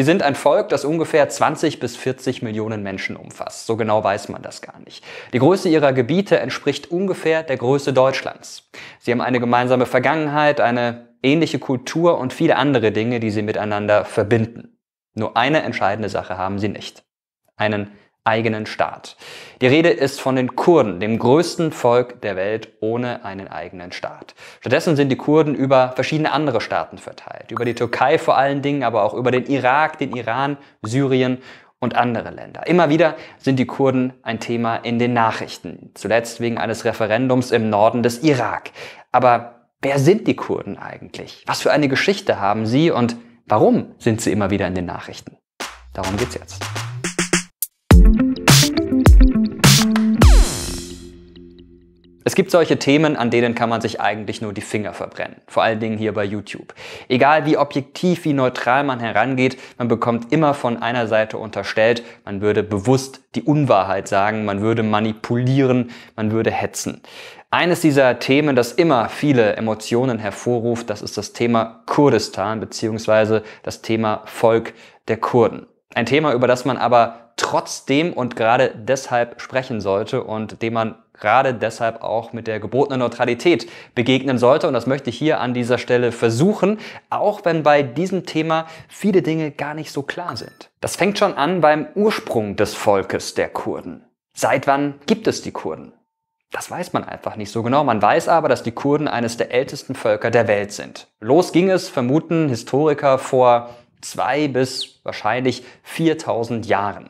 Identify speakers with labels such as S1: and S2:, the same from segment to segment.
S1: Sie sind ein Volk, das ungefähr 20 bis 40 Millionen Menschen umfasst. So genau weiß man das gar nicht. Die Größe ihrer Gebiete entspricht ungefähr der Größe Deutschlands. Sie haben eine gemeinsame Vergangenheit, eine ähnliche Kultur und viele andere Dinge, die sie miteinander verbinden. Nur eine entscheidende Sache haben sie nicht. Einen eigenen Staat. Die Rede ist von den Kurden, dem größten Volk der Welt ohne einen eigenen Staat. Stattdessen sind die Kurden über verschiedene andere Staaten verteilt, über die Türkei vor allen Dingen, aber auch über den Irak, den Iran, Syrien und andere Länder. Immer wieder sind die Kurden ein Thema in den Nachrichten, zuletzt wegen eines Referendums im Norden des Irak. Aber wer sind die Kurden eigentlich? Was für eine Geschichte haben sie und warum sind sie immer wieder in den Nachrichten? Darum geht's jetzt. Es gibt solche Themen, an denen kann man sich eigentlich nur die Finger verbrennen. Vor allen Dingen hier bei YouTube. Egal wie objektiv, wie neutral man herangeht, man bekommt immer von einer Seite unterstellt, man würde bewusst die Unwahrheit sagen, man würde manipulieren, man würde hetzen. Eines dieser Themen, das immer viele Emotionen hervorruft, das ist das Thema Kurdistan bzw. das Thema Volk der Kurden. Ein Thema, über das man aber trotzdem und gerade deshalb sprechen sollte und dem man gerade deshalb auch mit der gebotenen Neutralität begegnen sollte. Und das möchte ich hier an dieser Stelle versuchen, auch wenn bei diesem Thema viele Dinge gar nicht so klar sind. Das fängt schon an beim Ursprung des Volkes der Kurden. Seit wann gibt es die Kurden? Das weiß man einfach nicht so genau. Man weiß aber, dass die Kurden eines der ältesten Völker der Welt sind. Los ging es, vermuten Historiker, vor zwei bis wahrscheinlich 4000 Jahren.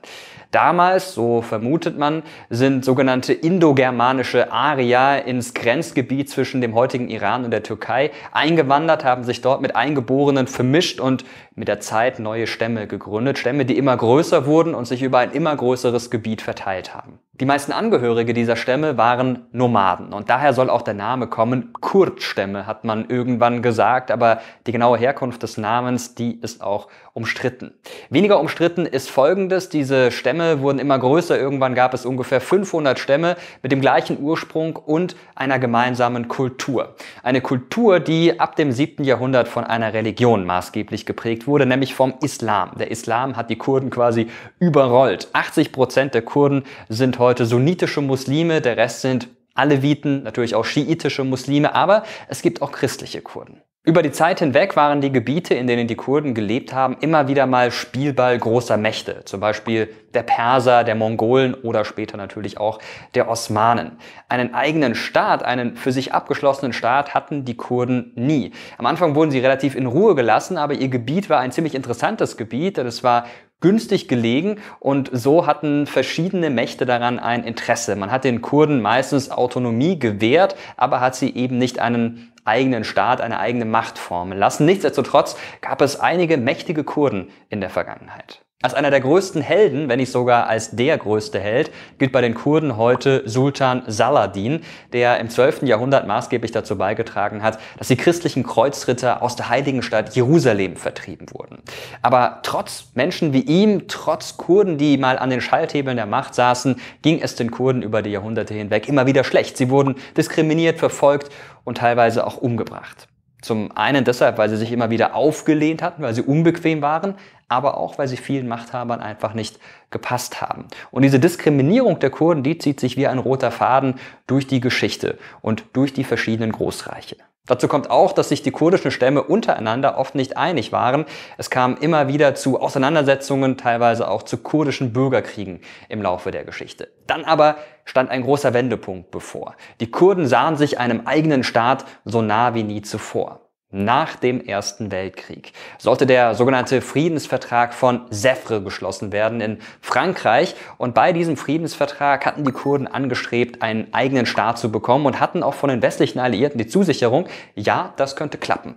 S1: Damals, so vermutet man, sind sogenannte indogermanische Arier ins Grenzgebiet zwischen dem heutigen Iran und der Türkei eingewandert, haben sich dort mit Eingeborenen vermischt und mit der Zeit neue Stämme gegründet, Stämme, die immer größer wurden und sich über ein immer größeres Gebiet verteilt haben. Die meisten Angehörige dieser Stämme waren Nomaden und daher soll auch der Name kommen. Kurdstämme hat man irgendwann gesagt, aber die genaue Herkunft des Namens, die ist auch umstritten. Weniger umstritten ist folgendes, diese Stämme wurden immer größer, irgendwann gab es ungefähr 500 Stämme mit dem gleichen Ursprung und einer gemeinsamen Kultur. Eine Kultur, die ab dem 7. Jahrhundert von einer Religion maßgeblich geprägt wurde wurde, nämlich vom Islam. Der Islam hat die Kurden quasi überrollt. 80 Prozent der Kurden sind heute sunnitische Muslime, der Rest sind Aleviten, natürlich auch schiitische Muslime, aber es gibt auch christliche Kurden. Über die Zeit hinweg waren die Gebiete, in denen die Kurden gelebt haben, immer wieder mal Spielball großer Mächte, zum Beispiel der Perser, der Mongolen oder später natürlich auch der Osmanen. Einen eigenen Staat, einen für sich abgeschlossenen Staat hatten die Kurden nie. Am Anfang wurden sie relativ in Ruhe gelassen, aber ihr Gebiet war ein ziemlich interessantes Gebiet, denn es war günstig gelegen und so hatten verschiedene Mächte daran ein Interesse. Man hat den Kurden meistens Autonomie gewährt, aber hat sie eben nicht einen eigenen Staat, eine eigene Macht formen lassen. Nichtsdestotrotz gab es einige mächtige Kurden in der Vergangenheit. Als einer der größten Helden, wenn nicht sogar als der größte Held, gilt bei den Kurden heute Sultan Saladin, der im 12. Jahrhundert maßgeblich dazu beigetragen hat, dass die christlichen Kreuzritter aus der heiligen Stadt Jerusalem vertrieben wurden. Aber trotz Menschen wie ihm, trotz Kurden, die mal an den Schalthebeln der Macht saßen, ging es den Kurden über die Jahrhunderte hinweg immer wieder schlecht. Sie wurden diskriminiert, verfolgt und teilweise auch umgebracht. Zum einen deshalb, weil sie sich immer wieder aufgelehnt hatten, weil sie unbequem waren, aber auch, weil sie vielen Machthabern einfach nicht gepasst haben. Und diese Diskriminierung der Kurden, die zieht sich wie ein roter Faden durch die Geschichte und durch die verschiedenen Großreiche. Dazu kommt auch, dass sich die kurdischen Stämme untereinander oft nicht einig waren. Es kam immer wieder zu Auseinandersetzungen, teilweise auch zu kurdischen Bürgerkriegen im Laufe der Geschichte. Dann aber stand ein großer Wendepunkt bevor. Die Kurden sahen sich einem eigenen Staat so nah wie nie zuvor. Nach dem Ersten Weltkrieg sollte der sogenannte Friedensvertrag von Sèvres geschlossen werden in Frankreich. Und bei diesem Friedensvertrag hatten die Kurden angestrebt, einen eigenen Staat zu bekommen und hatten auch von den westlichen Alliierten die Zusicherung, ja, das könnte klappen.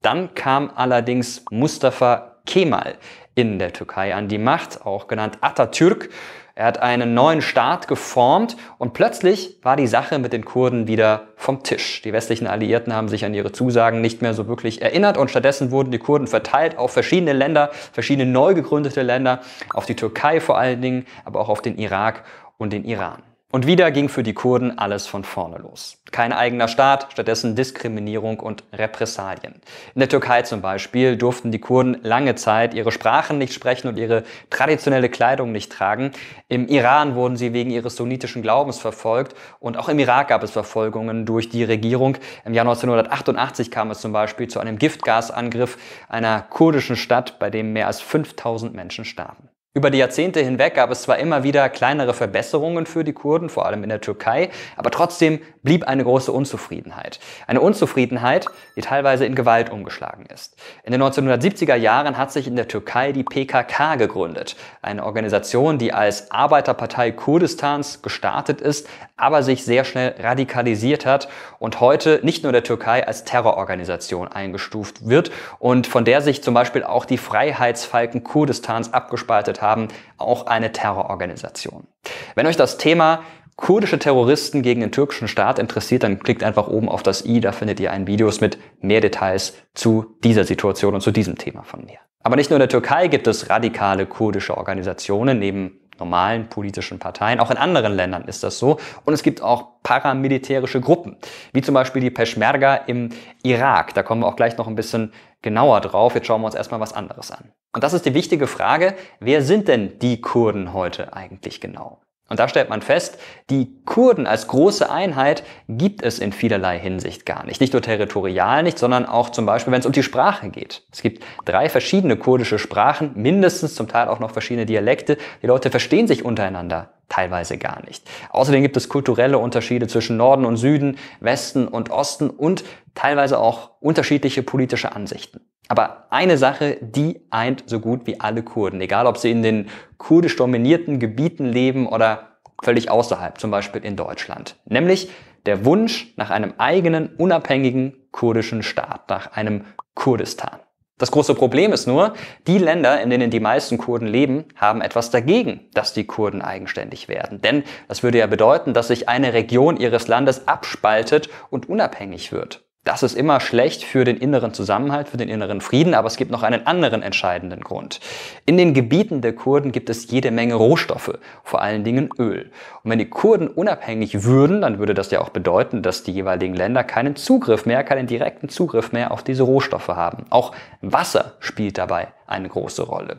S1: Dann kam allerdings Mustafa Kemal in der Türkei an die Macht, auch genannt Atatürk. Er hat einen neuen Staat geformt und plötzlich war die Sache mit den Kurden wieder vom Tisch. Die westlichen Alliierten haben sich an ihre Zusagen nicht mehr so wirklich erinnert und stattdessen wurden die Kurden verteilt auf verschiedene Länder, verschiedene neu gegründete Länder, auf die Türkei vor allen Dingen, aber auch auf den Irak und den Iran. Und wieder ging für die Kurden alles von vorne los. Kein eigener Staat, stattdessen Diskriminierung und Repressalien. In der Türkei zum Beispiel durften die Kurden lange Zeit ihre Sprachen nicht sprechen und ihre traditionelle Kleidung nicht tragen. Im Iran wurden sie wegen ihres sunnitischen Glaubens verfolgt und auch im Irak gab es Verfolgungen durch die Regierung. Im Jahr 1988 kam es zum Beispiel zu einem Giftgasangriff einer kurdischen Stadt, bei dem mehr als 5000 Menschen starben. Über die Jahrzehnte hinweg gab es zwar immer wieder kleinere Verbesserungen für die Kurden, vor allem in der Türkei, aber trotzdem blieb eine große Unzufriedenheit. Eine Unzufriedenheit, die teilweise in Gewalt umgeschlagen ist. In den 1970er Jahren hat sich in der Türkei die PKK gegründet, eine Organisation, die als Arbeiterpartei Kurdistans gestartet ist, aber sich sehr schnell radikalisiert hat und heute nicht nur der Türkei als Terrororganisation eingestuft wird und von der sich zum Beispiel auch die Freiheitsfalken Kurdistans abgespaltet hat haben, auch eine Terrororganisation. Wenn euch das Thema kurdische Terroristen gegen den türkischen Staat interessiert, dann klickt einfach oben auf das i, da findet ihr ein Video mit mehr Details zu dieser Situation und zu diesem Thema von mir. Aber nicht nur in der Türkei gibt es radikale kurdische Organisationen, neben normalen politischen Parteien. Auch in anderen Ländern ist das so. Und es gibt auch paramilitärische Gruppen, wie zum Beispiel die Peshmerga im Irak. Da kommen wir auch gleich noch ein bisschen genauer drauf. Jetzt schauen wir uns erstmal was anderes an. Und das ist die wichtige Frage, wer sind denn die Kurden heute eigentlich genau? Und da stellt man fest, die Kurden als große Einheit gibt es in vielerlei Hinsicht gar nicht. Nicht nur territorial nicht, sondern auch zum Beispiel, wenn es um die Sprache geht. Es gibt drei verschiedene kurdische Sprachen, mindestens zum Teil auch noch verschiedene Dialekte. Die Leute verstehen sich untereinander teilweise gar nicht. Außerdem gibt es kulturelle Unterschiede zwischen Norden und Süden, Westen und Osten und teilweise auch unterschiedliche politische Ansichten. Aber eine Sache, die eint so gut wie alle Kurden, egal ob sie in den kurdisch dominierten Gebieten leben oder völlig außerhalb, zum Beispiel in Deutschland. Nämlich der Wunsch nach einem eigenen, unabhängigen kurdischen Staat, nach einem Kurdistan. Das große Problem ist nur, die Länder, in denen die meisten Kurden leben, haben etwas dagegen, dass die Kurden eigenständig werden. Denn das würde ja bedeuten, dass sich eine Region ihres Landes abspaltet und unabhängig wird. Das ist immer schlecht für den inneren Zusammenhalt, für den inneren Frieden, aber es gibt noch einen anderen entscheidenden Grund. In den Gebieten der Kurden gibt es jede Menge Rohstoffe, vor allen Dingen Öl. Und wenn die Kurden unabhängig würden, dann würde das ja auch bedeuten, dass die jeweiligen Länder keinen Zugriff mehr, keinen direkten Zugriff mehr auf diese Rohstoffe haben. Auch Wasser spielt dabei eine große Rolle.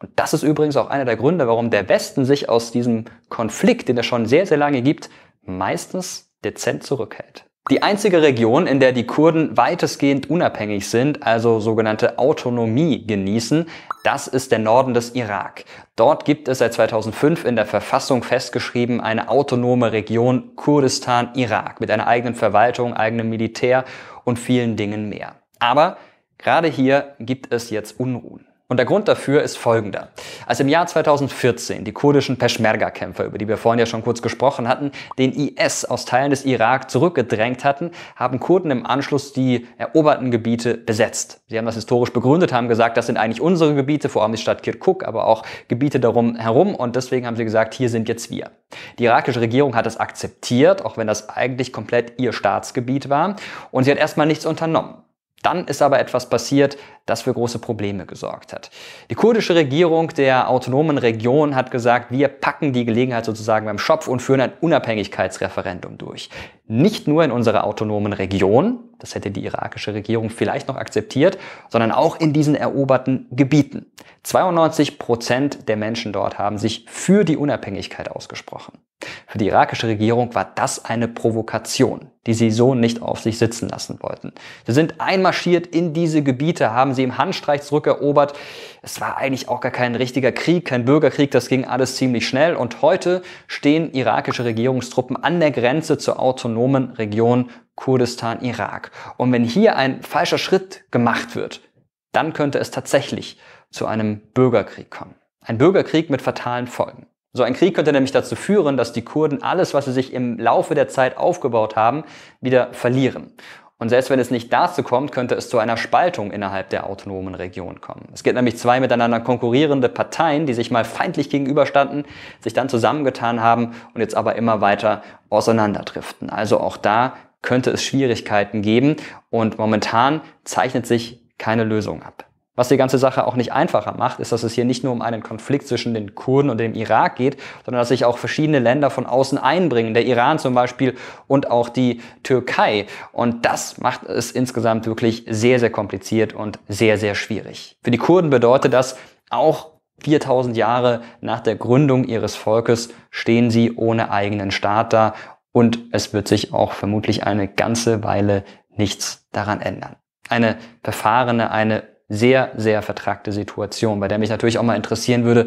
S1: Und das ist übrigens auch einer der Gründe, warum der Westen sich aus diesem Konflikt, den es schon sehr, sehr lange gibt, meistens dezent zurückhält. Die einzige Region, in der die Kurden weitestgehend unabhängig sind, also sogenannte Autonomie genießen, das ist der Norden des Irak. Dort gibt es seit 2005 in der Verfassung festgeschrieben eine autonome Region Kurdistan Irak mit einer eigenen Verwaltung, eigenem Militär und vielen Dingen mehr. Aber gerade hier gibt es jetzt Unruhen. Und der Grund dafür ist folgender. Als im Jahr 2014 die kurdischen Peschmerga-Kämpfer, über die wir vorhin ja schon kurz gesprochen hatten, den IS aus Teilen des Irak zurückgedrängt hatten, haben Kurden im Anschluss die eroberten Gebiete besetzt. Sie haben das historisch begründet, haben gesagt, das sind eigentlich unsere Gebiete, vor allem die Stadt Kirkuk, aber auch Gebiete darum herum. Und deswegen haben sie gesagt, hier sind jetzt wir. Die irakische Regierung hat das akzeptiert, auch wenn das eigentlich komplett ihr Staatsgebiet war. Und sie hat erstmal nichts unternommen. Dann ist aber etwas passiert, das für große Probleme gesorgt hat. Die kurdische Regierung der autonomen Region hat gesagt, wir packen die Gelegenheit sozusagen beim Schopf und führen ein Unabhängigkeitsreferendum durch nicht nur in unserer autonomen Region, das hätte die irakische Regierung vielleicht noch akzeptiert, sondern auch in diesen eroberten Gebieten. 92 Prozent der Menschen dort haben sich für die Unabhängigkeit ausgesprochen. Für die irakische Regierung war das eine Provokation, die sie so nicht auf sich sitzen lassen wollten. Sie sind einmarschiert in diese Gebiete, haben sie im Handstreich zurückerobert. Es war eigentlich auch gar kein richtiger Krieg, kein Bürgerkrieg, das ging alles ziemlich schnell. Und heute stehen irakische Regierungstruppen an der Grenze zur autonomen autonomen Region Kurdistan, Irak. Und wenn hier ein falscher Schritt gemacht wird, dann könnte es tatsächlich zu einem Bürgerkrieg kommen. Ein Bürgerkrieg mit fatalen Folgen. So ein Krieg könnte nämlich dazu führen, dass die Kurden alles, was sie sich im Laufe der Zeit aufgebaut haben, wieder verlieren. Und selbst wenn es nicht dazu kommt, könnte es zu einer Spaltung innerhalb der autonomen Region kommen. Es gibt nämlich zwei miteinander konkurrierende Parteien, die sich mal feindlich gegenüberstanden, sich dann zusammengetan haben und jetzt aber immer weiter auseinanderdriften. Also auch da könnte es Schwierigkeiten geben und momentan zeichnet sich keine Lösung ab. Was die ganze Sache auch nicht einfacher macht, ist, dass es hier nicht nur um einen Konflikt zwischen den Kurden und dem Irak geht, sondern dass sich auch verschiedene Länder von außen einbringen, der Iran zum Beispiel und auch die Türkei. Und das macht es insgesamt wirklich sehr, sehr kompliziert und sehr, sehr schwierig. Für die Kurden bedeutet das, auch 4000 Jahre nach der Gründung ihres Volkes stehen sie ohne eigenen Staat da und es wird sich auch vermutlich eine ganze Weile nichts daran ändern. Eine verfahrene, eine sehr, sehr vertragte Situation, bei der mich natürlich auch mal interessieren würde,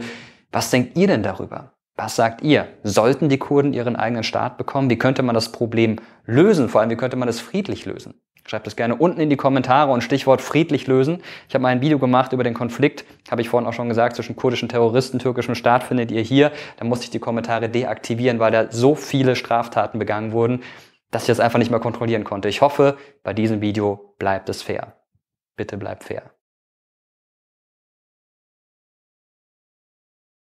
S1: was denkt ihr denn darüber? Was sagt ihr? Sollten die Kurden ihren eigenen Staat bekommen? Wie könnte man das Problem lösen? Vor allem, wie könnte man es friedlich lösen? Schreibt es gerne unten in die Kommentare und Stichwort friedlich lösen. Ich habe mal ein Video gemacht über den Konflikt, habe ich vorhin auch schon gesagt, zwischen kurdischen Terroristen, türkischem Staat findet ihr hier. Da musste ich die Kommentare deaktivieren, weil da so viele Straftaten begangen wurden, dass ich das einfach nicht mehr kontrollieren konnte. Ich hoffe, bei diesem Video bleibt es fair. Bitte bleibt fair.